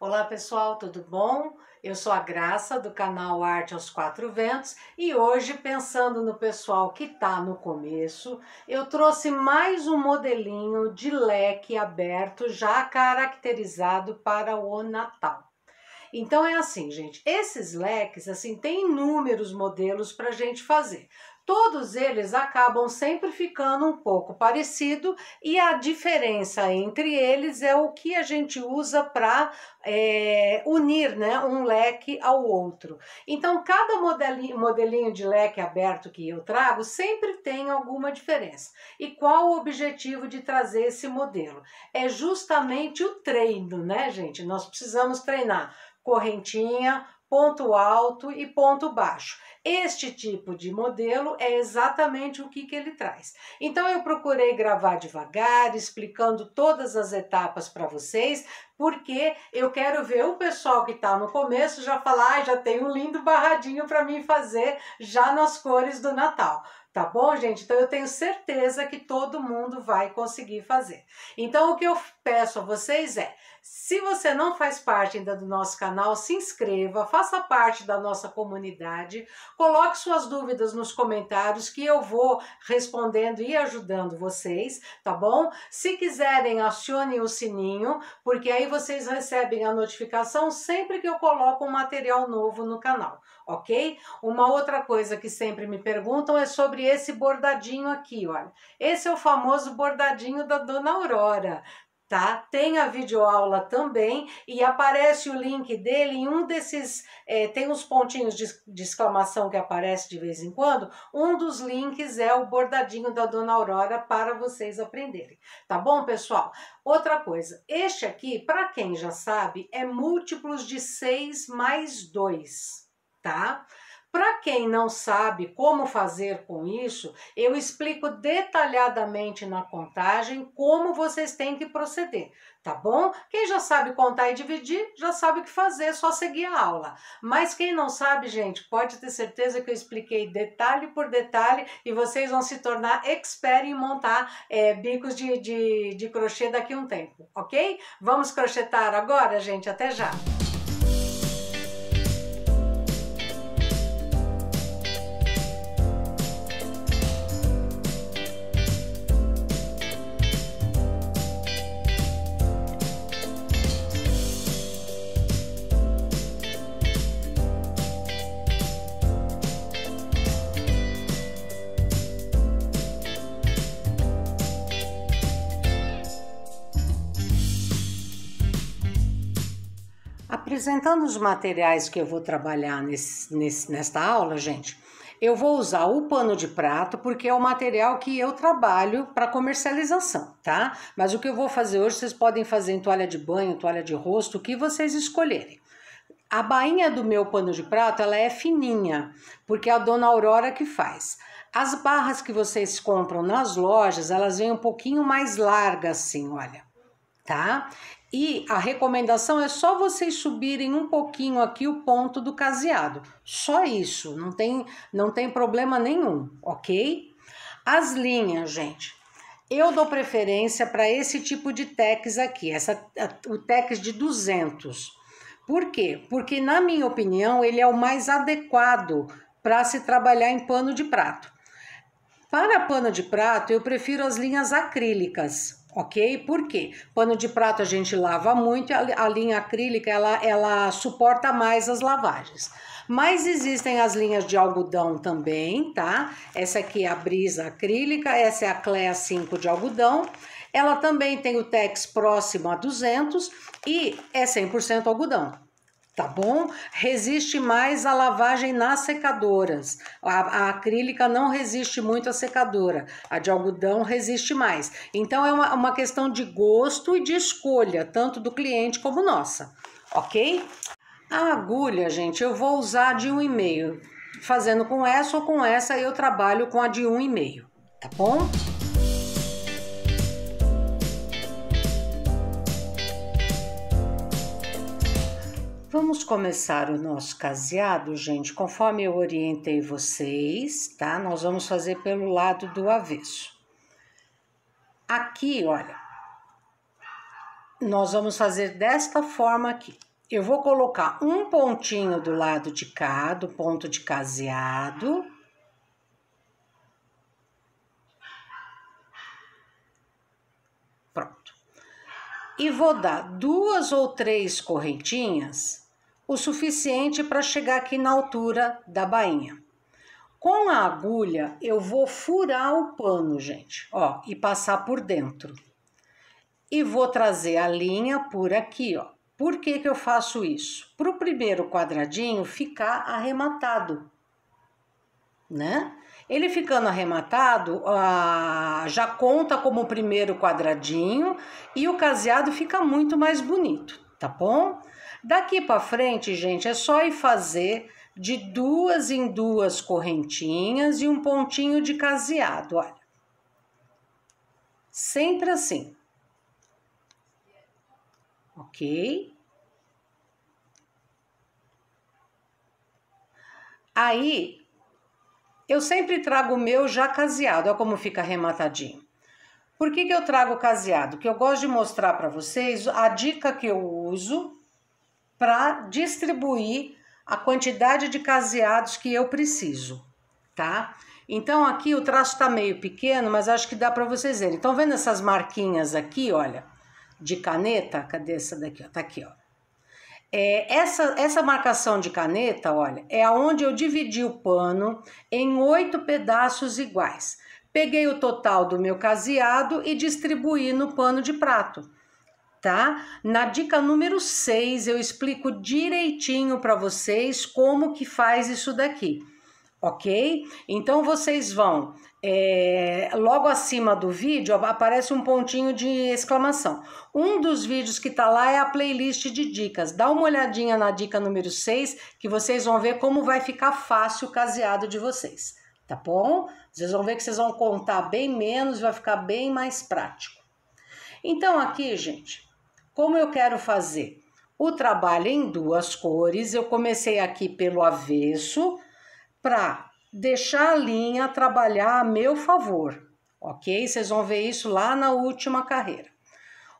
Olá pessoal, tudo bom? Eu sou a Graça do canal Arte aos Quatro Ventos e hoje, pensando no pessoal que está no começo, eu trouxe mais um modelinho de leque aberto já caracterizado para o Natal. Então é assim, gente. Esses leques, assim, tem inúmeros modelos para gente fazer todos eles acabam sempre ficando um pouco parecido e a diferença entre eles é o que a gente usa para é, eh, unir né, um leque ao outro. Então, cada modelinho, modelinho de leque aberto que eu trago sempre tem alguma diferença. E qual o objetivo de trazer esse modelo? É justamente o treino, né, gente? Nós precisamos treinar correntinha, ponto alto e ponto baixo. Este tipo de modelo é exatamente o que, que ele traz. Então, eu procurei gravar devagar, explicando todas as etapas para vocês, porque eu quero ver o pessoal que está no começo já falar, ah, já tem um lindo barradinho para mim fazer já nas cores do Natal. Tá bom, gente? Então eu tenho certeza que todo mundo vai conseguir fazer. Então o que eu peço a vocês é: se você não faz parte ainda do nosso canal, se inscreva, faça parte da nossa comunidade, coloque suas dúvidas nos comentários que eu vou respondendo e ajudando vocês, tá bom? Se quiserem, acionem o sininho, porque aí vocês recebem a notificação sempre que eu coloco um material novo no canal, ok? Uma outra coisa que sempre me perguntam é sobre esse bordadinho aqui, olha. Esse é o famoso bordadinho da Dona Aurora, tá? Tem a videoaula também e aparece o link dele em um desses, é, tem uns pontinhos de, de, exclamação que aparece de vez em quando. Um dos links é o bordadinho da Dona Aurora para vocês aprenderem, tá bom, pessoal? Outra coisa, este aqui, para quem já sabe, é múltiplos de 6 mais 2, Tá? Para quem não sabe como fazer com isso, eu explico detalhadamente na contagem como vocês têm que proceder, tá bom? Quem já sabe contar e dividir, já sabe o que fazer, é só seguir a aula. Mas quem não sabe, gente, pode ter certeza que eu expliquei detalhe por detalhe e vocês vão se tornar expert em montar é, bicos de, de, de crochê daqui a um tempo, ok? Vamos crochetar agora, gente? Até já! apresentando os materiais que eu vou trabalhar nesse, nesse, nesta aula, gente, eu vou usar o pano de prato porque é o material que eu trabalho para comercialização, tá? Mas o que eu vou fazer hoje, vocês podem fazer em toalha de banho, toalha de rosto, o que vocês escolherem. A bainha do meu pano de prato, ela é fininha, porque é a dona Aurora que faz. As barras que vocês compram nas lojas, elas vêm um pouquinho mais largas assim, olha, tá? E a recomendação é só vocês subirem um pouquinho aqui o ponto do caseado. Só isso, não tem, não tem problema nenhum, ok? As linhas, gente. Eu dou preferência para esse tipo de tex aqui, essa, o tex de 200. Por quê? Porque, na minha opinião, ele é o mais adequado para se trabalhar em pano de prato. Para pano de prato, eu prefiro as linhas acrílicas, ok? Por quê? Pano de prato a gente lava muito, a linha acrílica ela, ela suporta mais as lavagens. Mas existem as linhas de algodão também, tá? Essa aqui é a brisa acrílica, essa é a Clea 5 de algodão. Ela também tem o Tex próximo a 200 e é 100% algodão, tá bom? Resiste mais à lavagem nas secadoras. A, a, acrílica não resiste muito à secadora, a de algodão resiste mais. Então é uma, uma questão de gosto e de escolha, tanto do cliente como nossa, ok? A agulha, gente, eu vou usar de um e meio. Fazendo com essa ou com essa, eu trabalho com a de um e meio, tá bom? Vamos começar o nosso caseado, gente, conforme eu orientei vocês, tá? Nós vamos fazer pelo lado do avesso. Aqui, olha, nós vamos fazer desta forma aqui. Eu vou colocar um pontinho do lado de cá, do ponto de caseado. Pronto. E vou dar duas ou três correntinhas o suficiente para chegar aqui na altura da bainha. Com a agulha, eu vou furar o pano, gente, ó, e passar por dentro. E vou trazer a linha por aqui, ó. Por que, que eu faço isso? Para o primeiro quadradinho ficar arrematado, né? Ele ficando arrematado, já conta como o primeiro quadradinho e o caseado fica muito mais bonito, tá bom? Daqui para frente, gente, é só ir fazer de duas em duas correntinhas e um pontinho de caseado, olha. Sempre assim. Ok? Aí, eu sempre trago o meu já caseado, olha como fica arrematadinho. Por que, que eu trago caseado? Porque eu gosto de mostrar para vocês a dica que eu uso para distribuir a quantidade de caseados que eu preciso, tá? Então aqui o traço está meio pequeno, mas acho que dá para vocês verem. Estão vendo essas marquinhas aqui, olha, de caneta? Cadê essa daqui? Ó, tá aqui, ó. É, essa, essa marcação de caneta, olha, é aonde eu dividi o pano em oito pedaços iguais. Peguei o total do meu caseado e distribuí no pano de prato tá? Na dica número 6 eu explico direitinho para vocês como que faz isso daqui, ok? Então vocês vão, é, logo acima do vídeo aparece um pontinho de exclamação. Um dos vídeos que tá lá é a playlist de dicas. Dá uma olhadinha na dica número 6 que vocês vão ver como vai ficar fácil o caseado de vocês, tá bom? Vocês vão ver que vocês vão contar bem menos, vai ficar bem mais prático. Então aqui, gente, como eu quero fazer? O trabalho em duas cores, eu comecei aqui pelo avesso para deixar a linha trabalhar a meu favor, ok? Vocês vão ver isso lá na última carreira.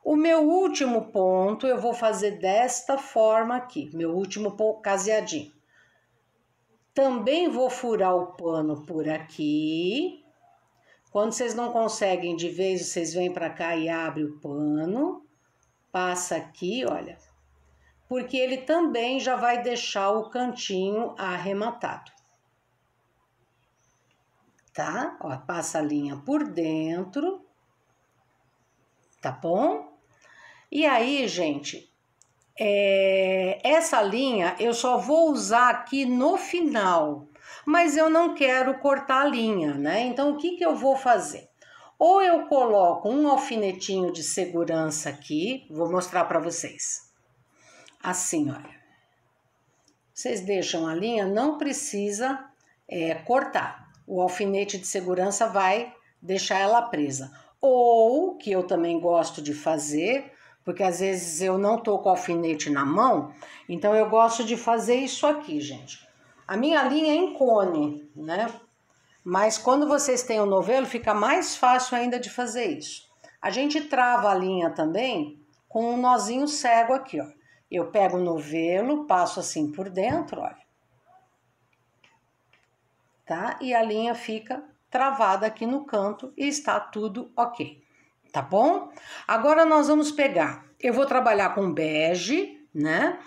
O meu último ponto eu vou fazer desta forma aqui, meu último caseadinho. Também vou furar o pano por aqui. Quando vocês não conseguem de vez, vocês vêm para cá e abrem o pano passa aqui, olha, porque ele também já vai deixar o cantinho arrematado. Tá? Ó, passa a linha por dentro, tá bom? E aí, gente, é, essa linha eu só vou usar aqui no final, mas eu não quero cortar a linha, né? Então, o que, que eu vou fazer? Ou eu coloco um alfinetinho de segurança aqui, vou mostrar para vocês. Assim, olha. Vocês deixam a linha, não precisa é, cortar. O alfinete de segurança vai deixar ela presa. Ou, que eu também gosto de fazer, porque às vezes eu não tô com o alfinete na mão, então eu gosto de fazer isso aqui, gente. A minha linha é em cone, né? Mas quando vocês têm o novelo, fica mais fácil ainda de fazer isso. A gente trava a linha também com um nozinho cego aqui, ó. Eu pego o novelo, passo assim por dentro, olha. Tá? E a linha fica travada aqui no canto e está tudo ok. Tá bom? Agora nós vamos pegar. Eu vou trabalhar com bege, né?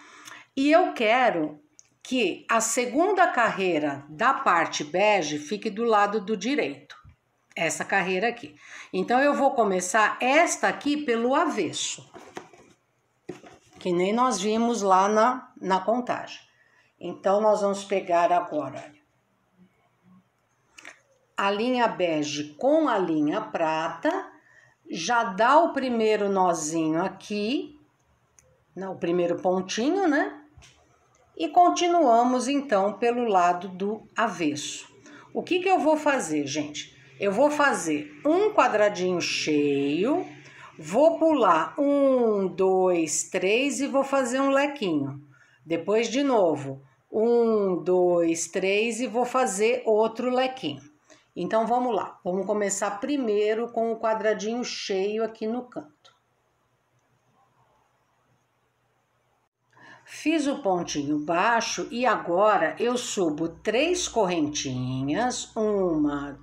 E eu quero que a segunda carreira da parte bege fique do lado do direito. Essa carreira aqui. Então, eu vou começar esta aqui pelo avesso, que nem nós vimos lá na, na contagem. Então, nós vamos pegar agora a linha bege com a linha prata, já dá o primeiro nozinho aqui, o primeiro pontinho, né? E continuamos então pelo lado do avesso. O que, que eu vou fazer, gente? Eu vou fazer um quadradinho cheio, vou pular um, dois, três e vou fazer um lequinho. Depois, de novo, um, dois, três e vou fazer outro lequinho. Então, vamos lá. Vamos começar primeiro com o quadradinho cheio aqui no canto. Fiz o pontinho baixo e agora eu subo três correntinhas, uma,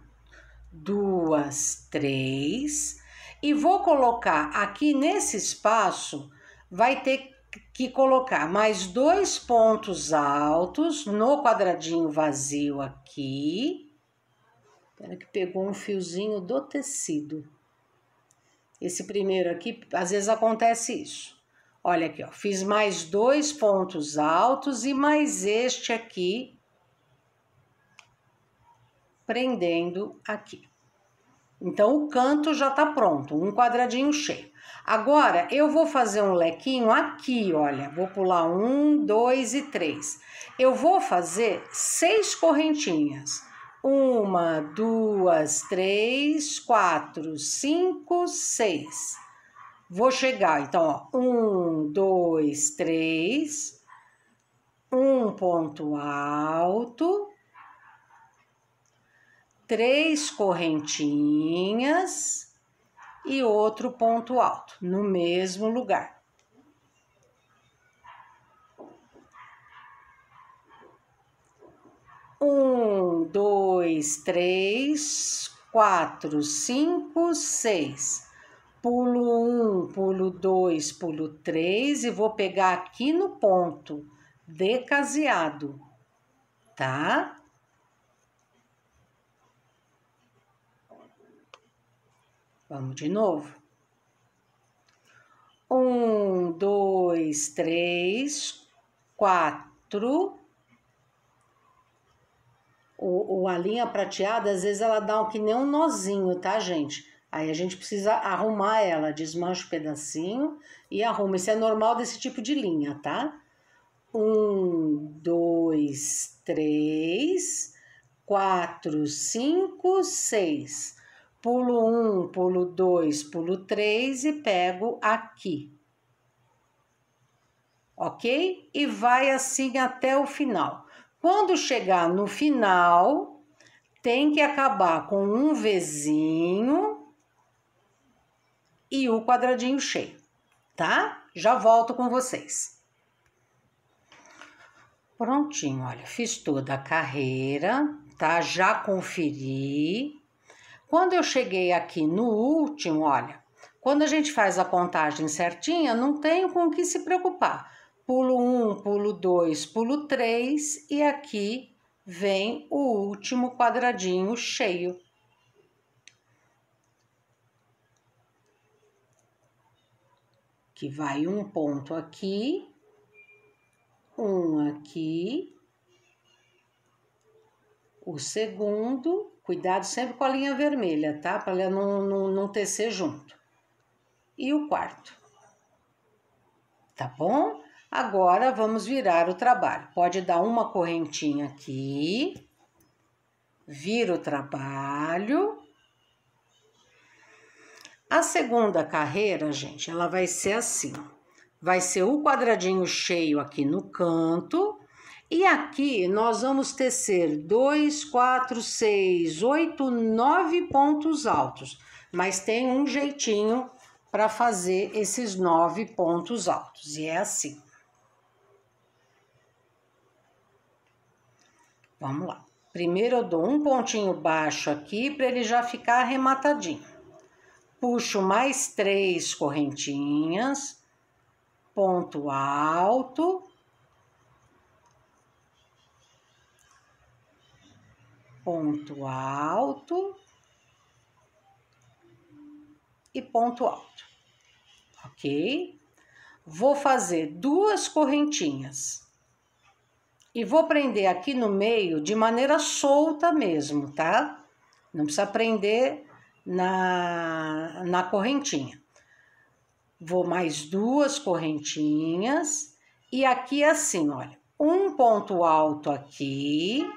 duas, três, e vou colocar aqui nesse espaço, vai ter que colocar mais dois pontos altos no quadradinho vazio aqui. Espera que pegou um fiozinho do tecido. Esse primeiro aqui, às vezes acontece isso. Olha aqui, ó, fiz mais dois pontos altos e mais este aqui, prendendo aqui. Então, o canto já tá pronto, um quadradinho cheio. Agora, eu vou fazer um lequinho aqui, olha, vou pular um, dois e três. Eu vou fazer seis correntinhas. Uma, duas, três, quatro, cinco, seis. Vou chegar, então, ó, um, dois, três, um ponto alto, três correntinhas e outro ponto alto no mesmo lugar. Um, dois, três, quatro, cinco, seis pulo um, pulo dois, pulo três e vou pegar aqui no ponto decasiado, tá? Vamos de novo. Um, dois, três, quatro. O, o, a linha prateada, às vezes, ela dá um, que nem um nozinho, tá, gente? Aí a gente precisa arrumar ela, desmancha o um pedacinho e arruma. Isso é normal desse tipo de linha, tá? Um, dois, três, quatro, cinco, seis. Pulo um, pulo dois, pulo três e pego aqui. Ok? E vai assim até o final. Quando chegar no final, tem que acabar com um vizinho e o quadradinho cheio, tá? Já volto com vocês. Prontinho, olha, fiz toda a carreira, tá? Já conferi. Quando eu cheguei aqui no último, olha, quando a gente faz a contagem certinha, não tenho com o que se preocupar. Pulo um, pulo dois, pulo três e aqui vem o último quadradinho cheio que vai um ponto aqui, um aqui, o segundo, cuidado sempre com a linha vermelha, tá? Para ela não, não, não tecer junto. E o quarto. Tá bom? Agora vamos virar o trabalho. Pode dar uma correntinha aqui, vira o trabalho a segunda carreira, gente, ela vai ser assim. Vai ser o quadradinho cheio aqui no canto. E aqui nós vamos tecer dois, quatro, seis, oito, nove pontos altos. Mas tem um jeitinho para fazer esses nove pontos altos. E é assim. Vamos lá. Primeiro eu dou um pontinho baixo aqui para ele já ficar arrematadinho puxo mais três correntinhas, ponto alto, ponto alto e ponto alto, ok? Vou fazer duas correntinhas e vou prender aqui no meio de maneira solta mesmo, tá? Não precisa prender na, na correntinha. Vou mais duas correntinhas e aqui é assim, olha, um ponto alto aqui,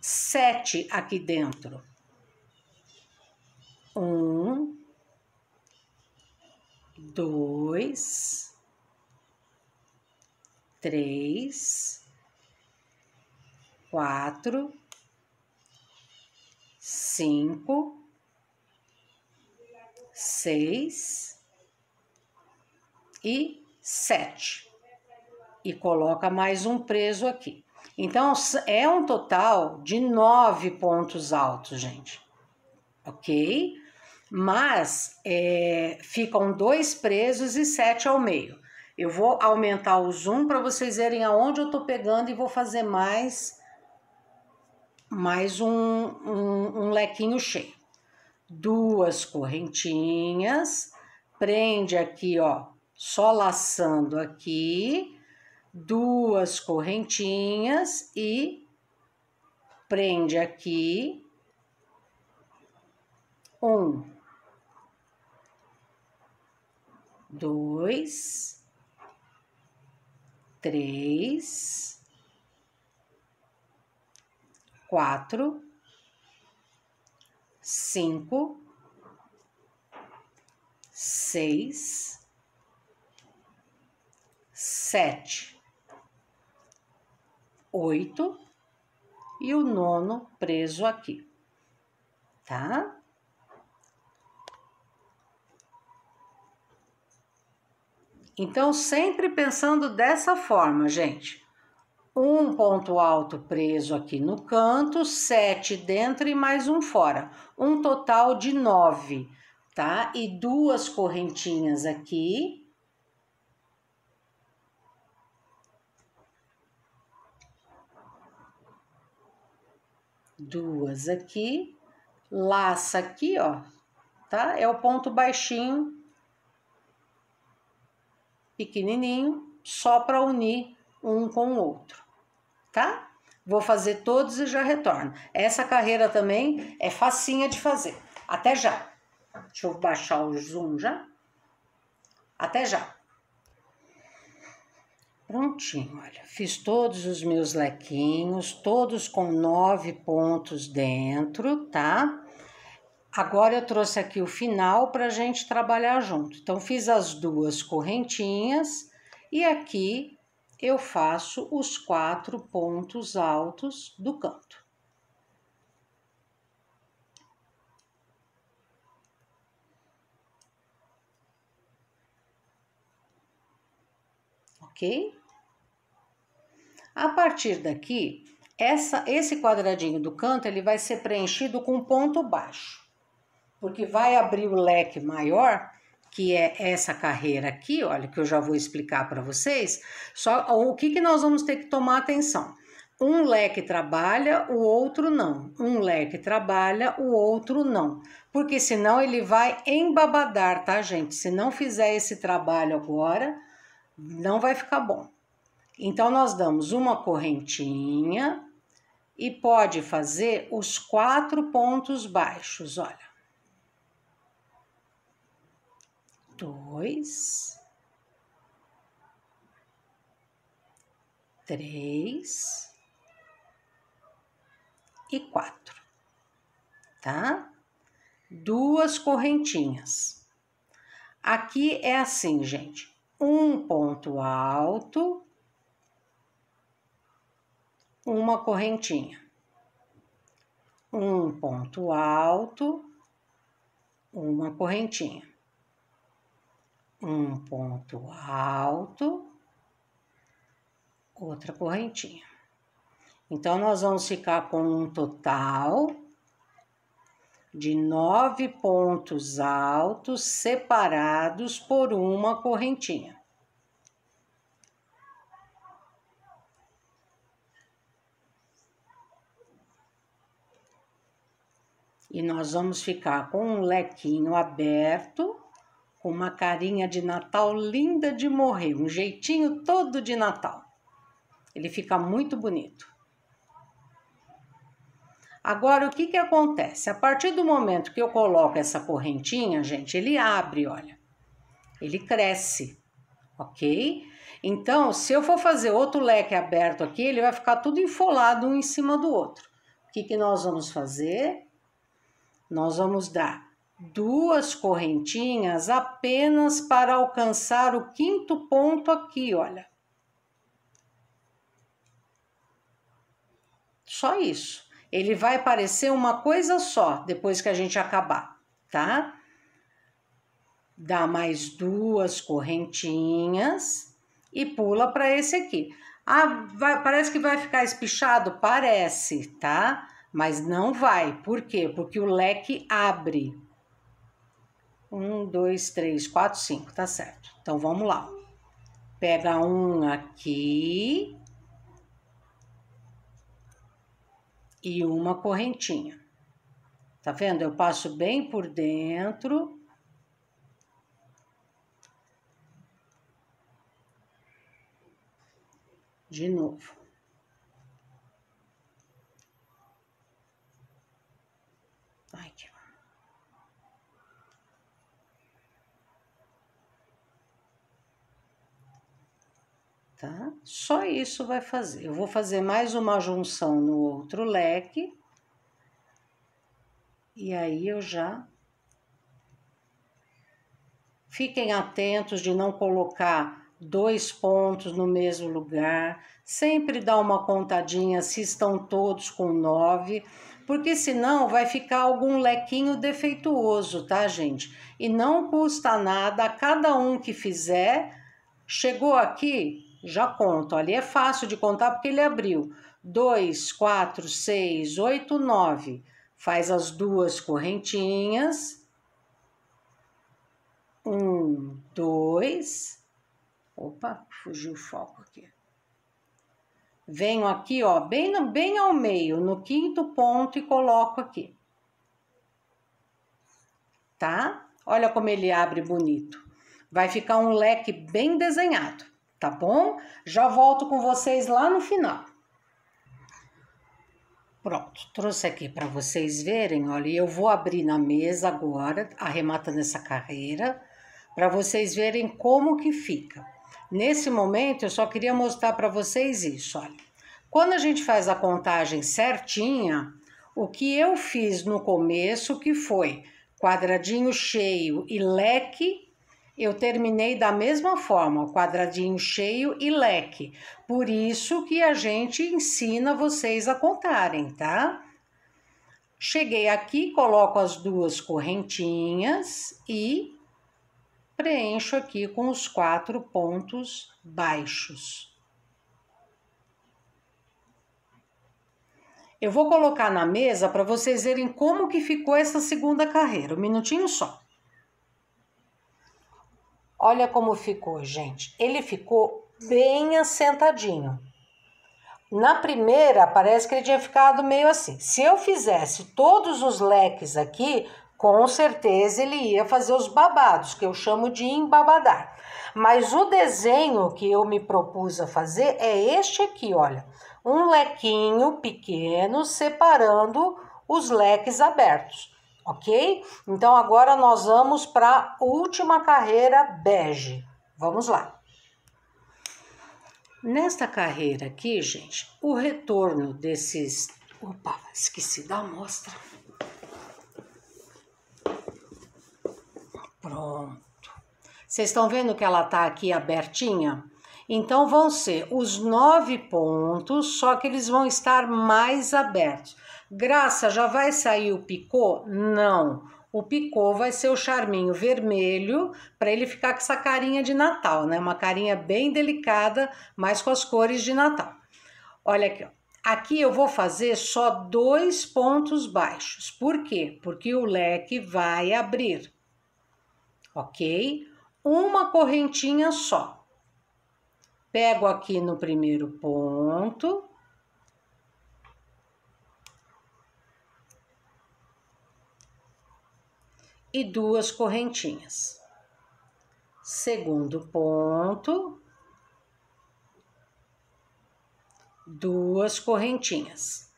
sete aqui dentro. Um, dois, três, quatro, cinco, seis e sete. E coloca mais um preso aqui. Então, é um total de nove pontos altos, gente. Ok? Mas é, ficam dois presos e sete ao meio. Eu vou aumentar o zoom para vocês verem aonde eu estou pegando e vou fazer mais mais um, um, um lequinho cheio. Duas correntinhas, prende aqui, ó, só laçando aqui, duas correntinhas e prende aqui, um, dois, três, quatro, cinco, seis, sete, oito e o nono preso aqui, tá? Então, sempre pensando dessa forma, gente um ponto alto preso aqui no canto, sete dentro e mais um fora. Um total de nove, tá? E duas correntinhas aqui. Duas aqui, laça aqui, ó, tá? É o ponto baixinho, pequenininho, só para unir um com o outro, tá? Vou fazer todos e já retorno. Essa carreira também é facinha de fazer. Até já. Deixa eu baixar o zoom já. Até já. Prontinho, olha. Fiz todos os meus lequinhos, todos com nove pontos dentro, tá? Agora eu trouxe aqui o final para a gente trabalhar junto. Então, fiz as duas correntinhas e aqui eu faço os quatro pontos altos do canto. Ok? A partir daqui, essa, esse quadradinho do canto ele vai ser preenchido com ponto baixo, porque vai abrir o leque maior que é essa carreira aqui, olha, que eu já vou explicar para vocês, só o que, que nós vamos ter que tomar atenção. Um leque trabalha, o outro não. Um leque trabalha, o outro não. Porque senão ele vai embabadar, tá, gente? Se não fizer esse trabalho agora, não vai ficar bom. Então, nós damos uma correntinha e pode fazer os quatro pontos baixos, olha. dois, três e quatro, tá? Duas correntinhas. Aqui é assim, gente: um ponto alto, uma correntinha, um ponto alto, uma correntinha um ponto alto, outra correntinha. Então, nós vamos ficar com um total de nove pontos altos separados por uma correntinha. E nós vamos ficar com um lequinho aberto com uma carinha de Natal linda de morrer, um jeitinho todo de Natal. Ele fica muito bonito. Agora, o que, que acontece? A partir do momento que eu coloco essa correntinha, gente, ele abre, olha. Ele cresce, ok? Então, se eu for fazer outro leque aberto aqui, ele vai ficar tudo enfolado um em cima do outro. O que, que nós vamos fazer? Nós vamos dar duas correntinhas apenas para alcançar o quinto ponto aqui, olha. Só isso. Ele vai parecer uma coisa só depois que a gente acabar, tá? Dá mais duas correntinhas e pula para esse aqui. Ah, vai, parece que vai ficar espichado? Parece, tá? Mas não vai. Por quê? Porque o leque abre. Um, dois, três, quatro, cinco, tá certo. Então vamos lá. Pega um aqui. E uma correntinha. Tá vendo? Eu passo bem por dentro. De novo. tá? Só isso vai fazer. Eu vou fazer mais uma junção no outro leque. E aí eu já Fiquem atentos de não colocar dois pontos no mesmo lugar. Sempre dá uma contadinha se estão todos com nove, porque senão vai ficar algum lequinho defeituoso, tá, gente? E não custa nada, cada um que fizer, chegou aqui, já conto. Ali é fácil de contar porque ele abriu. 2, 4, 6, 8, 9. Faz as duas correntinhas. 1, 2. Opa, fugiu o foco aqui. Venho aqui, ó, bem, no, bem ao meio, no quinto ponto e coloco aqui. Tá? Olha como ele abre bonito. Vai ficar um leque bem desenhado tá bom? Já volto com vocês lá no final. Pronto, trouxe aqui para vocês verem, olha, eu vou abrir na mesa agora, arrematando essa carreira, para vocês verem como que fica. Nesse momento, eu só queria mostrar para vocês isso, olha. Quando a gente faz a contagem certinha, o que eu fiz no começo, que foi quadradinho cheio e leque, eu terminei da mesma forma, quadradinho cheio e leque. Por isso que a gente ensina vocês a contarem, tá? Cheguei aqui, coloco as duas correntinhas e preencho aqui com os quatro pontos baixos. Eu vou colocar na mesa para vocês verem como que ficou essa segunda carreira, um minutinho só. Olha como ficou, gente. Ele ficou bem assentadinho. Na primeira, parece que ele tinha ficado meio assim. Se eu fizesse todos os leques aqui, com certeza ele ia fazer os babados, que eu chamo de embabadar. Mas o desenho que eu me propus a fazer é este aqui, olha. Um lequinho pequeno separando os leques abertos ok? Então agora nós vamos para a última carreira bege. Vamos lá. Nesta carreira aqui, gente, o retorno desses. Opa, esqueci da amostra. Pronto. Vocês estão vendo que ela tá aqui abertinha? Então vão ser os nove pontos, só que eles vão estar mais abertos. Graça, já vai sair o picô? Não. O picô vai ser o charminho vermelho, para ele ficar com essa carinha de Natal, né? Uma carinha bem delicada, mas com as cores de Natal. Olha aqui, ó. Aqui eu vou fazer só dois pontos baixos. Por quê? Porque o leque vai abrir, ok? Uma correntinha só. Pego aqui no primeiro ponto, e duas correntinhas. Segundo ponto, duas correntinhas.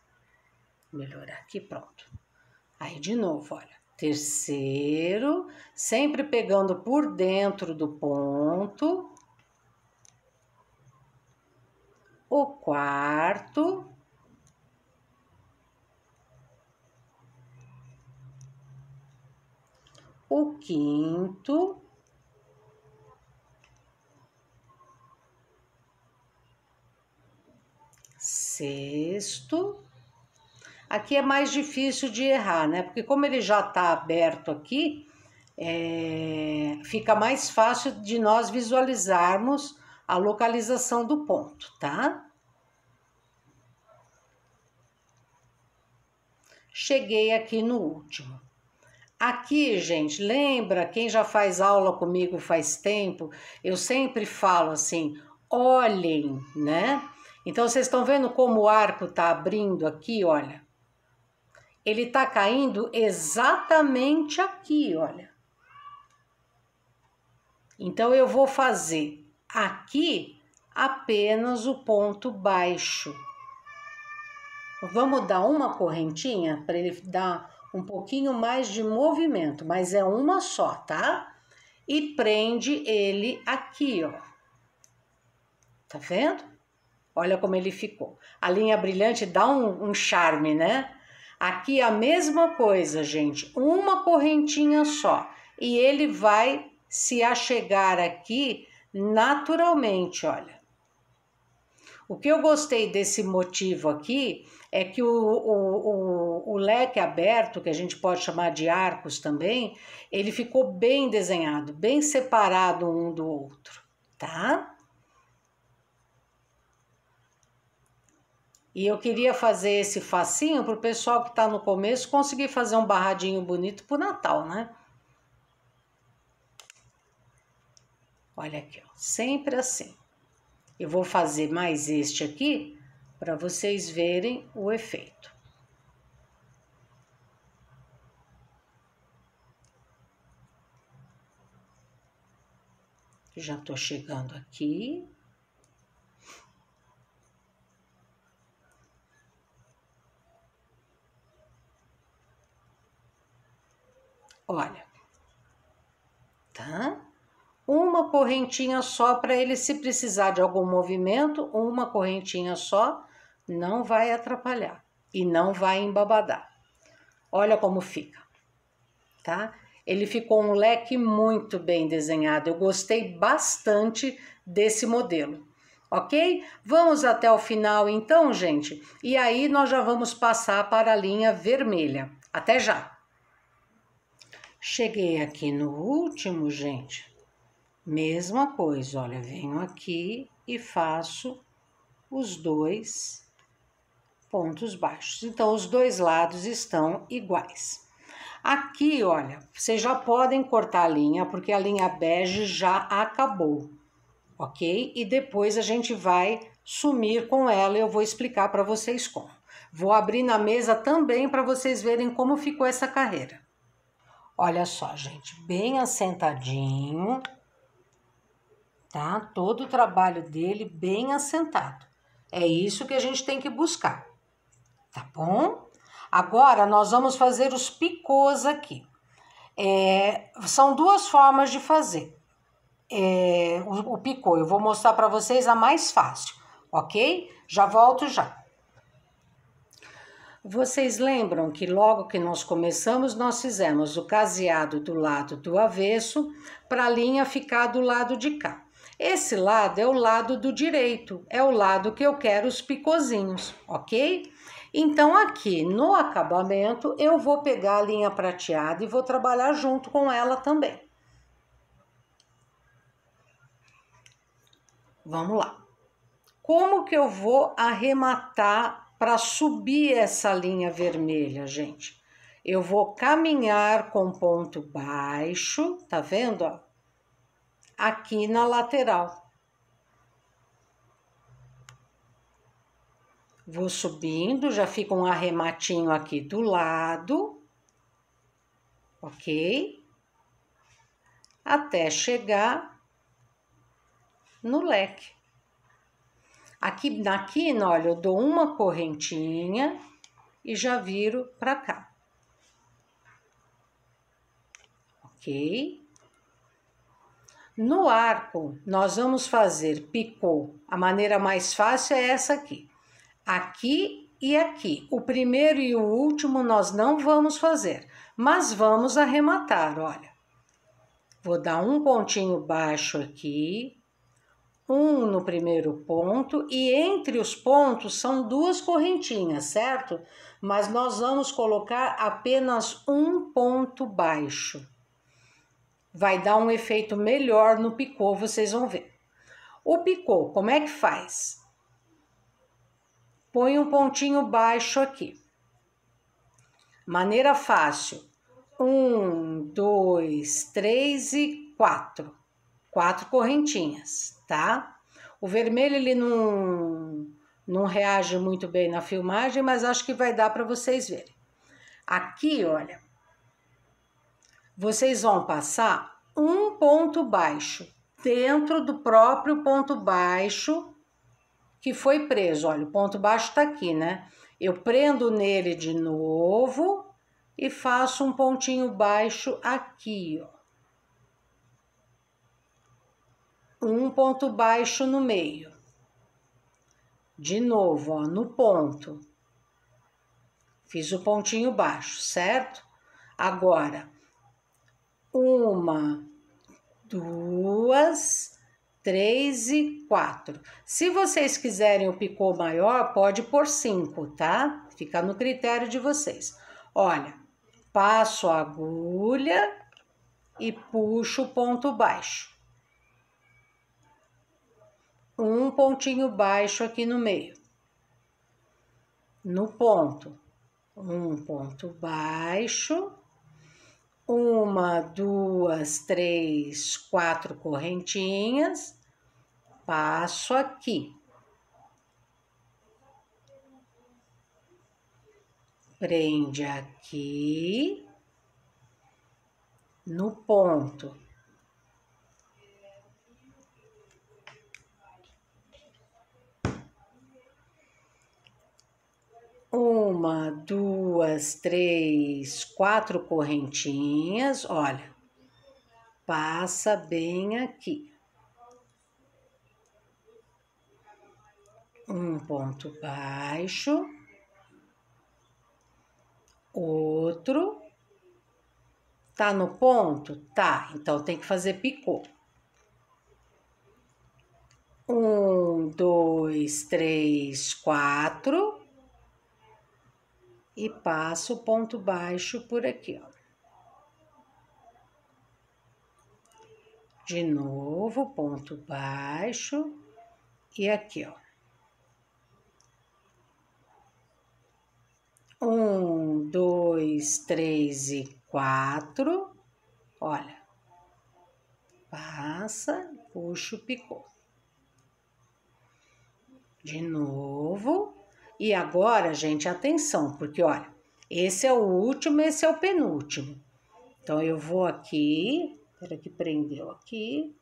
Melhorar aqui, pronto. Aí de novo, olha. Terceiro, sempre pegando por dentro do ponto. O quarto, o quinto sexto. Aqui é mais difícil de errar, né? Porque como ele já está aberto aqui, é... fica mais fácil de nós visualizarmos a localização do ponto, tá? Cheguei aqui no último. Aqui, gente, lembra quem já faz aula comigo faz tempo, eu sempre falo assim: olhem, né? Então vocês estão vendo como o arco tá abrindo aqui, olha. Ele tá caindo exatamente aqui, olha. Então eu vou fazer aqui apenas o ponto baixo. Vamos dar uma correntinha para ele dar um pouquinho mais de movimento, mas é uma só, tá? E prende ele aqui, ó. Tá vendo? Olha como ele ficou. A linha brilhante dá um, um charme, né? Aqui a mesma coisa, gente. Uma correntinha só. E ele vai se achegar aqui naturalmente, olha. O que eu gostei desse motivo aqui é que o, o, o, o, leque aberto, que a gente pode chamar de arcos também, ele ficou bem desenhado, bem separado um do outro, tá? E eu queria fazer esse facinho para o pessoal que está no começo conseguir fazer um barradinho bonito para o Natal, né? Olha aqui, ó, sempre assim. Eu vou fazer mais este aqui para vocês verem o efeito. Já estou chegando aqui. Olha, tá? uma correntinha só para ele, se precisar de algum movimento, uma correntinha só não vai atrapalhar e não vai embabadar. Olha como fica, tá? Ele ficou um leque muito bem desenhado. Eu gostei bastante desse modelo, ok? Vamos até o final então, gente, e aí nós já vamos passar para a linha vermelha. Até já! Cheguei aqui no último, gente Mesma coisa, olha, venho aqui e faço os dois pontos baixos. Então, os dois lados estão iguais. Aqui, olha, vocês já podem cortar a linha, porque a linha bege já acabou, ok? E depois a gente vai sumir com ela e eu vou explicar para vocês como. Vou abrir na mesa também para vocês verem como ficou essa carreira. Olha só, gente, bem assentadinho, tá? Todo o trabalho dele bem assentado. É isso que a gente tem que buscar, tá bom? Agora nós vamos fazer os picôs aqui. É, são duas formas de fazer é, o, o picô. Eu vou mostrar para vocês a mais fácil, ok? Já volto já. Vocês lembram que logo que nós começamos, nós fizemos o caseado do lado do avesso para a linha ficar do lado de cá. Esse lado é o lado do direito, é o lado que eu quero os picozinhos, ok? Então, aqui no acabamento, eu vou pegar a linha prateada e vou trabalhar junto com ela também. Vamos lá. Como que eu vou arrematar para subir essa linha vermelha, gente? Eu vou caminhar com ponto baixo, tá vendo? Ó? aqui na lateral. Vou subindo, já fica um arrematinho aqui do lado, ok? Até chegar no leque. Aqui na quina, olha, eu dou uma correntinha e já viro para cá. Ok? No arco, nós vamos fazer picô. A maneira mais fácil é essa aqui. Aqui e aqui. O primeiro e o último nós não vamos fazer, mas vamos arrematar, olha. Vou dar um pontinho baixo aqui, um no primeiro ponto e entre os pontos são duas correntinhas, certo? Mas nós vamos colocar apenas um ponto baixo vai dar um efeito melhor no picô, vocês vão ver. O picô, como é que faz? Põe um pontinho baixo aqui. Maneira fácil. Um, dois, três e quatro. Quatro correntinhas, tá? O vermelho ele não, não reage muito bem na filmagem, mas acho que vai dar para vocês verem. Aqui, olha, vocês vão passar um ponto baixo dentro do próprio ponto baixo que foi preso. Olha, o ponto baixo está aqui, né? Eu prendo nele de novo e faço um pontinho baixo aqui, ó. Um ponto baixo no meio. De novo, ó, no ponto. Fiz o pontinho baixo, certo? Agora, uma, duas, três e quatro. Se vocês quiserem o picô maior, pode por cinco, tá? Fica no critério de vocês. Olha, passo a agulha e puxo o ponto baixo. Um pontinho baixo aqui no meio. No ponto, um ponto baixo uma, duas, três, quatro correntinhas, passo aqui. Prende aqui no ponto. Uma, duas, três, quatro correntinhas. Olha, passa bem aqui. Um ponto baixo, outro. Tá no ponto? Tá, então tem que fazer picô. Um, dois, três, quatro e passo o ponto baixo por aqui, ó. De novo, ponto baixo e aqui, ó. Um, dois, três e quatro. Olha, passa, puxa o picô. De novo, e agora, gente, atenção, porque olha, esse é o último, esse é o penúltimo. Então, eu vou aqui, era que prendeu aqui,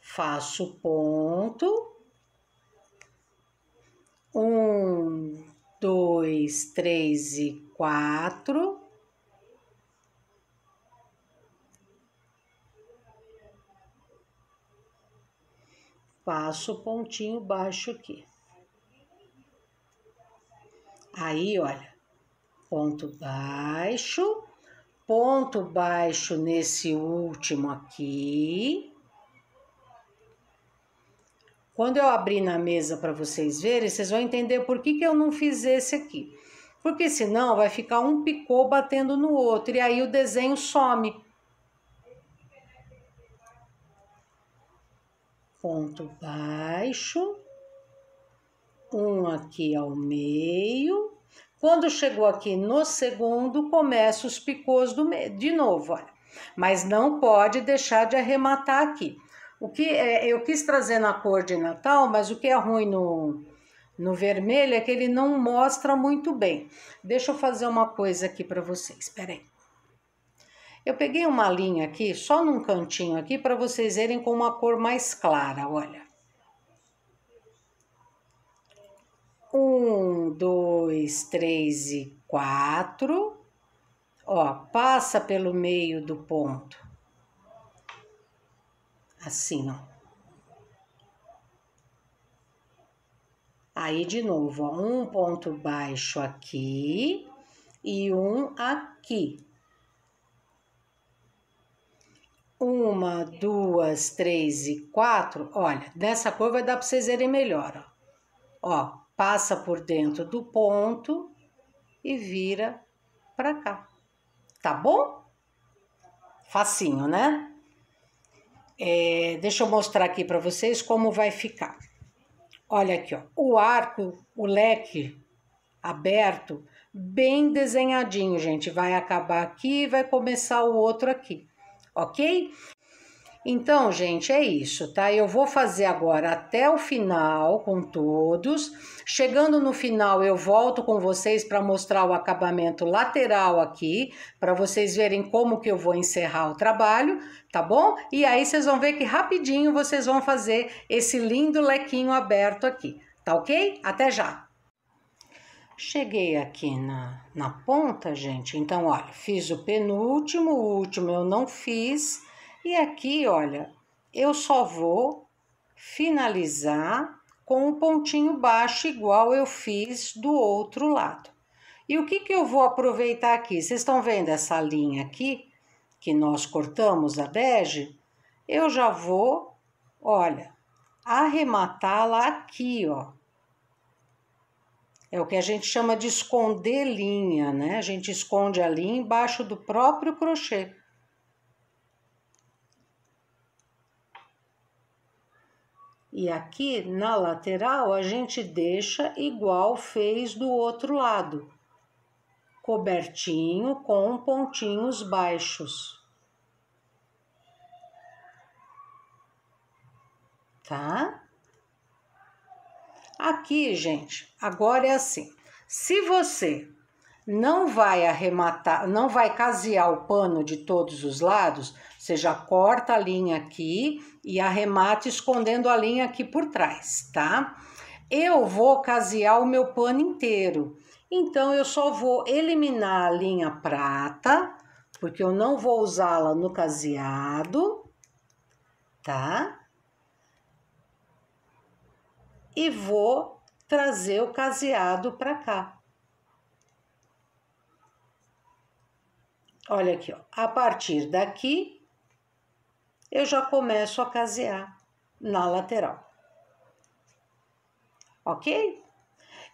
faço ponto. Um, dois, três e quatro. Passo pontinho baixo aqui. Aí, olha, ponto baixo, ponto baixo nesse último aqui. Quando eu abrir na mesa para vocês verem, vocês vão entender por que, que eu não fiz esse aqui. Porque senão vai ficar um picô batendo no outro e aí o desenho some. Ponto baixo, um aqui ao meio quando chegou aqui no segundo, começa os picôs do de novo, olha. Mas não pode deixar de arrematar aqui. O que é, eu quis trazer na cor de Natal, mas o que é ruim no, no vermelho é que ele não mostra muito bem. Deixa eu fazer uma coisa aqui para vocês, peraí. Eu peguei uma linha aqui, só num cantinho aqui, para vocês verem com uma cor mais clara, olha. Um, dois, três e quatro. Ó, passa pelo meio do ponto. Assim, ó. Aí, de novo, ó, um ponto baixo aqui e um aqui. Uma, duas, três e quatro. Olha, dessa cor vai dar para vocês verem melhor. Ó, ó passa por dentro do ponto e vira para cá. Tá bom? Facinho, né? É, deixa eu mostrar aqui para vocês como vai ficar. Olha aqui, ó, o arco, o leque aberto, bem desenhadinho, gente. Vai acabar aqui e vai começar o outro aqui, ok? Então, gente, é isso, tá? Eu vou fazer agora até o final com todos. Chegando no final, eu volto com vocês para mostrar o acabamento lateral aqui, para vocês verem como que eu vou encerrar o trabalho, tá bom? E aí vocês vão ver que rapidinho vocês vão fazer esse lindo lequinho aberto aqui, tá ok? Até já! Cheguei aqui na, na ponta, gente, então, olha, fiz o penúltimo, o último eu não fiz e aqui, olha, eu só vou finalizar com um pontinho baixo igual eu fiz do outro lado. E o que, que eu vou aproveitar aqui? Vocês estão vendo essa linha aqui, que nós cortamos a bege? Eu já vou, olha, arrematá-la aqui, ó. É o que a gente chama de esconder linha, né? A gente esconde a linha embaixo do próprio crochê. E aqui na lateral a gente deixa igual fez do outro lado, cobertinho com pontinhos baixos. Tá? Aqui, gente, agora é assim. Se você não vai arrematar, não vai casear o pano de todos os lados, você já corta a linha aqui e arremata escondendo a linha aqui por trás, tá? Eu vou casear o meu pano inteiro. Então, eu só vou eliminar a linha prata, porque eu não vou usá-la no caseado, tá? E vou trazer o caseado para cá. Olha aqui, ó. A partir daqui, eu já começo a casear na lateral. Ok?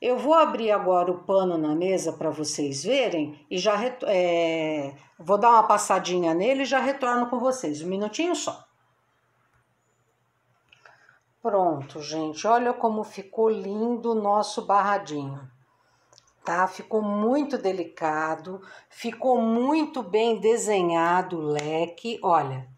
Eu vou abrir agora o pano na mesa para vocês verem e já é, vou dar uma passadinha nele e já retorno com vocês, um minutinho só. Pronto, gente, olha como ficou lindo o nosso barradinho. Tá? Ficou muito delicado, ficou muito bem desenhado o leque, olha.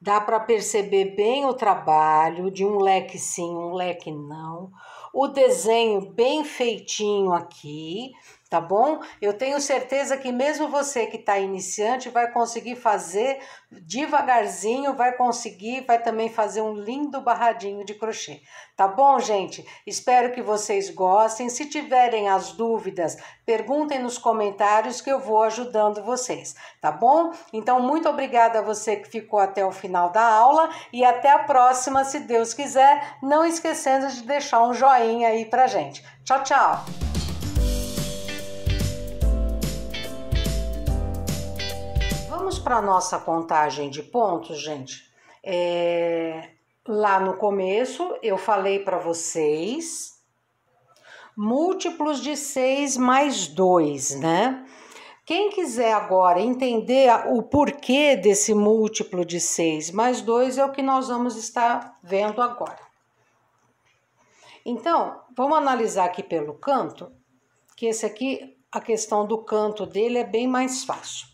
Dá para perceber bem o trabalho de um leque sim, um leque não. O desenho bem feitinho aqui, tá bom? Eu tenho certeza que mesmo você que está iniciante vai conseguir fazer devagarzinho, vai conseguir, vai também fazer um lindo barradinho de crochê, tá bom, gente? Espero que vocês gostem. Se tiverem as dúvidas, perguntem nos comentários que eu vou ajudando vocês, tá bom? Então, muito obrigada a você que ficou até o final da aula e até a próxima, se Deus quiser, não esquecendo de deixar um joinha aí pra gente. Tchau, tchau! para nossa contagem de pontos, gente, é, lá no começo eu falei para vocês múltiplos de 6 mais 2, né? Quem quiser agora entender o porquê desse múltiplo de 6 mais 2 é o que nós vamos estar vendo agora. Então, vamos analisar aqui pelo canto, que esse aqui, a questão do canto dele é bem mais fácil.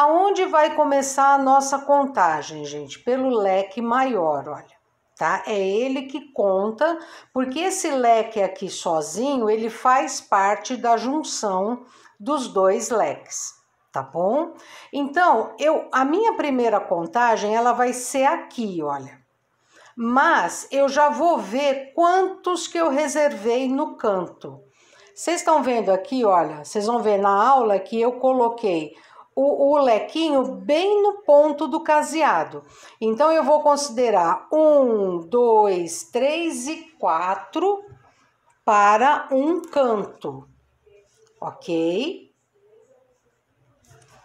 Aonde vai começar a nossa contagem, gente? Pelo leque maior, olha tá? É ele que conta, porque esse leque aqui sozinho, ele faz parte da junção dos dois leques, tá bom? Então, eu a minha primeira contagem, ela vai ser aqui, olha. Mas eu já vou ver quantos que eu reservei no canto. Vocês estão vendo aqui, olha, vocês vão ver na aula que eu coloquei o, o lequinho bem no ponto do caseado. Então, eu vou considerar um, dois, três e quatro para um canto, ok?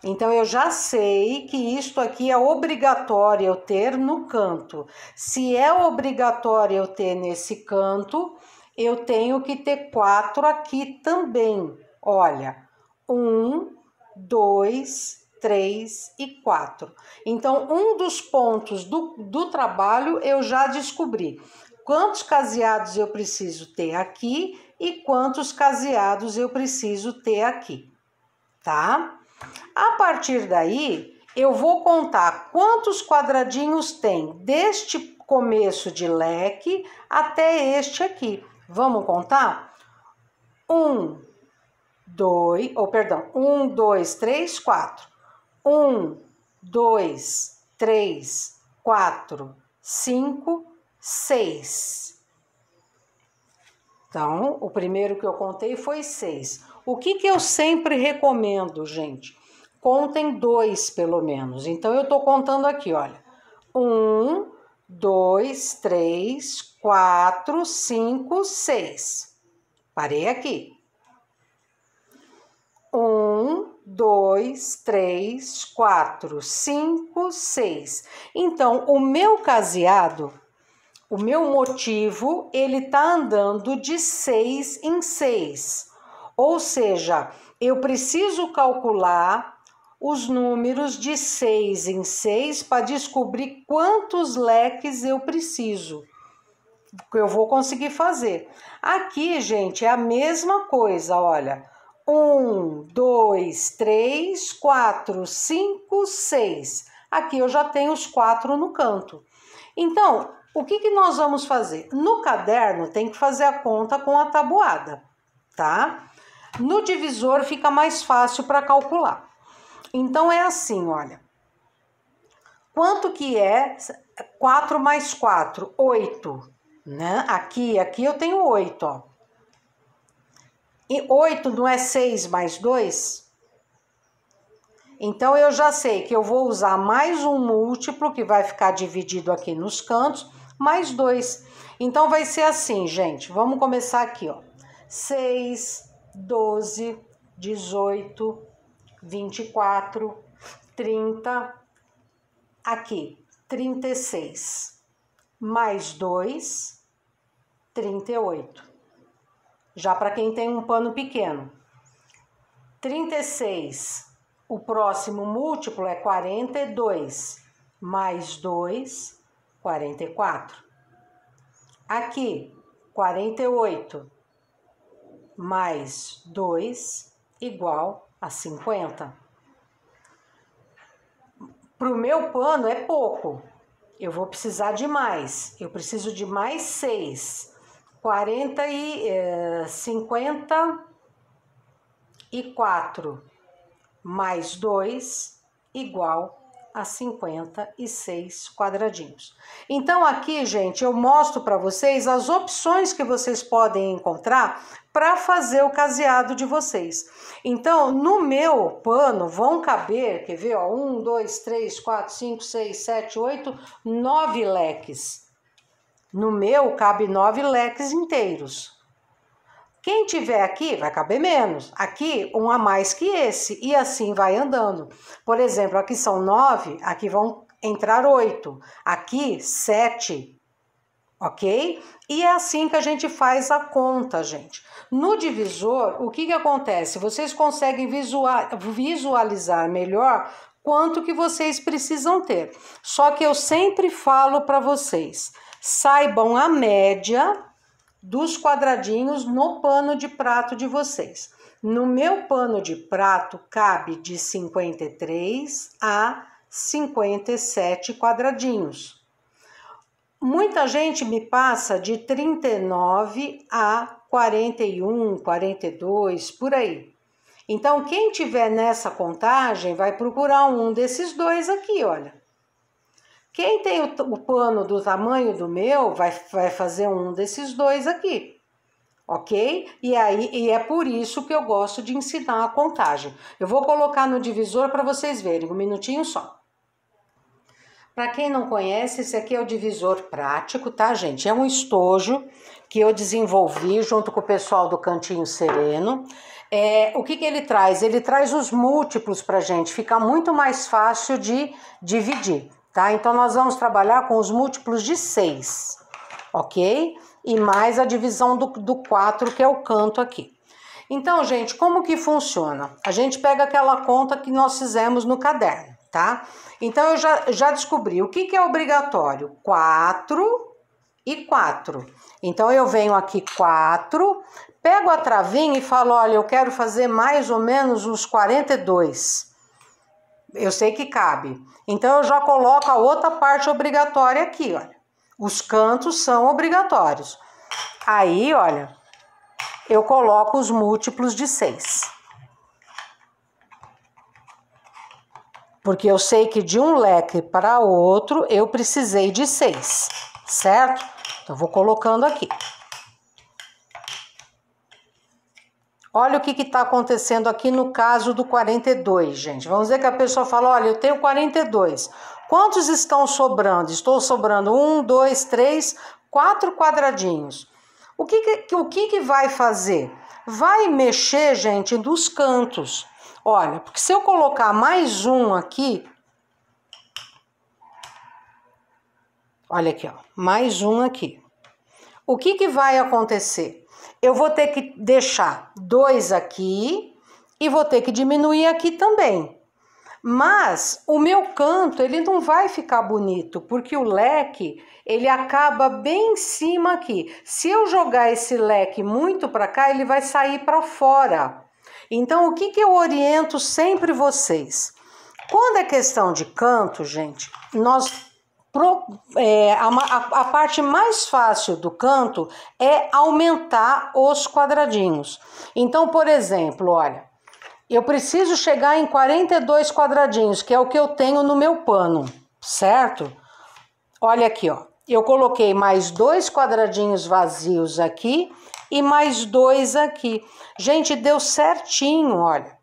Então, eu já sei que isto aqui é obrigatório eu ter no canto. Se é obrigatório eu ter nesse canto, eu tenho que ter quatro aqui também. Olha, um, 2, 3 e 4. Então, um dos pontos do, do trabalho eu já descobri. Quantos caseados eu preciso ter aqui e quantos caseados eu preciso ter aqui, tá? A partir daí, eu vou contar quantos quadradinhos tem deste começo de leque até este aqui. Vamos contar? Um, dois, ou perdão, um, dois, três, quatro. Um, dois, três, quatro, cinco, seis. Então, o primeiro que eu contei foi seis. O que, que eu sempre recomendo, gente? Contem dois, pelo menos. Então, eu estou contando aqui, olha. Um, dois, três, quatro, cinco, seis. Parei aqui. Um, dois, três, quatro, cinco, seis. Então, o meu caseado, o meu motivo, ele tá andando de seis em seis. Ou seja, eu preciso calcular os números de seis em seis para descobrir quantos leques eu preciso que eu vou conseguir fazer. Aqui, gente, é a mesma coisa, olha um, dois, três, quatro, cinco, seis. Aqui eu já tenho os quatro no canto. Então, o que, que nós vamos fazer? No caderno tem que fazer a conta com a tabuada, tá? No divisor fica mais fácil para calcular. Então é assim, olha. Quanto que é 4 mais 4? 8, né? Aqui, aqui eu tenho 8, ó. E 8 não é 6 mais 2? Então, eu já sei que eu vou usar mais um múltiplo, que vai ficar dividido aqui nos cantos, mais 2. Então, vai ser assim, gente. Vamos começar aqui, ó. 6, 12, 18, 24, 30, aqui, 36, mais 2, 38 já para quem tem um pano pequeno. 36. O próximo múltiplo é 42 mais 2, 44. Aqui, 48 mais 2 igual a 50. Para o meu pano é pouco, eu vou precisar de mais. Eu preciso de mais 6 quarenta e é, eh, 50 e 4 mais 2 igual a 56 quadradinhos. Então aqui, gente, eu mostro para vocês as opções que vocês podem encontrar para fazer o caseado de vocês. Então, no meu pano vão caber, quer ver, ó, 1, 2, 3, 4, 5, 6, 7, 8, 9 leques. No meu cabe nove leques inteiros. Quem tiver aqui vai caber menos, aqui um a mais que esse, e assim vai andando. Por exemplo, aqui são nove, aqui vão entrar oito, aqui sete, ok? E é assim que a gente faz a conta, gente. No divisor, o que, que acontece? Vocês conseguem visualizar melhor quanto que vocês precisam ter. Só que eu sempre falo para vocês, saibam a média dos quadradinhos no pano de prato de vocês. No meu pano de prato cabe de 53 a 57 quadradinhos. Muita gente me passa de 39 a 41, 42, por aí. Então, quem tiver nessa contagem vai procurar um desses dois aqui, olha. Quem tem o, o pano do tamanho do meu vai, vai fazer um desses dois aqui, ok? E aí e é por isso que eu gosto de ensinar a contagem. Eu vou colocar no divisor para vocês verem, um minutinho só. Para quem não conhece, esse aqui é o divisor prático, tá, gente? É um estojo que eu desenvolvi junto com o pessoal do Cantinho Sereno. É, o que, que ele traz? Ele traz os múltiplos para gente, fica muito mais fácil de dividir tá? Então, nós vamos trabalhar com os múltiplos de 6, ok? E mais a divisão do, do 4, que é o canto aqui. Então, gente, como que funciona? A gente pega aquela conta que nós fizemos no caderno, tá? Então, eu já, já descobri o que, que é obrigatório. 4 e 4. Então, eu venho aqui 4, pego a travinha e falo, olha, eu quero fazer mais ou menos uns 42. Eu sei que cabe. Então, eu já coloco a outra parte obrigatória aqui, olha. Os cantos são obrigatórios. Aí, olha, eu coloco os múltiplos de 6. Porque eu sei que de um leque para outro eu precisei de 6, certo? Então, vou colocando aqui. Olha o que está acontecendo aqui no caso do 42, gente. Vamos dizer que a pessoa fala: olha, eu tenho 42. Quantos estão sobrando? Estou sobrando um, dois, três, quatro quadradinhos. O que, que o que, que vai fazer? Vai mexer, gente, dos cantos. Olha, porque se eu colocar mais um aqui, Olha aqui, ó, mais um aqui. O que, que vai acontecer? eu vou ter que deixar dois aqui e vou ter que diminuir aqui também. Mas o meu canto, ele não vai ficar bonito, porque o leque, ele acaba bem em cima aqui. Se eu jogar esse leque muito para cá, ele vai sair para fora. Então, o que, que eu oriento sempre vocês? Quando é questão de canto, gente, nós Pro, é, a, a parte mais fácil do canto é aumentar os quadradinhos. Então, por exemplo, olha, eu preciso chegar em 42 quadradinhos, que é o que eu tenho no meu pano, certo? Olha aqui, ó. Eu coloquei mais dois quadradinhos vazios aqui e mais dois aqui. Gente, deu certinho, olha.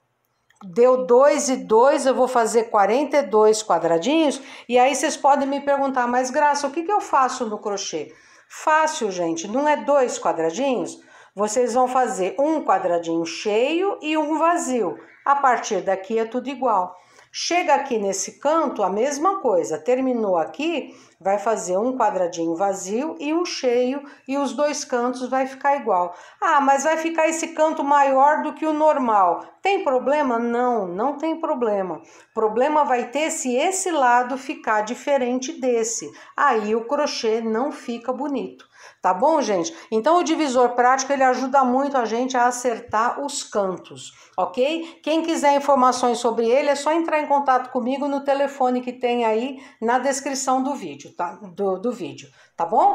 Deu 2 e 2, eu vou fazer 42 quadradinhos. E aí vocês podem me perguntar, mas Graça, o que, que eu faço no crochê? Fácil, gente, não é dois quadradinhos? Vocês vão fazer um quadradinho cheio e um vazio. A partir daqui é tudo igual. Chega aqui nesse canto, a mesma coisa. Terminou aqui, vai fazer um quadradinho vazio e um cheio, e os dois cantos vai ficar igual. Ah, mas vai ficar esse canto maior do que o normal. Tem problema? Não, não tem problema. Problema vai ter se esse lado ficar diferente desse. Aí o crochê não fica bonito. Tá bom, gente? Então o divisor prático ele ajuda muito a gente a acertar os cantos, ok? Quem quiser informações sobre ele é só entrar em contato comigo no telefone que tem aí na descrição do vídeo, tá? Do, do vídeo, tá bom?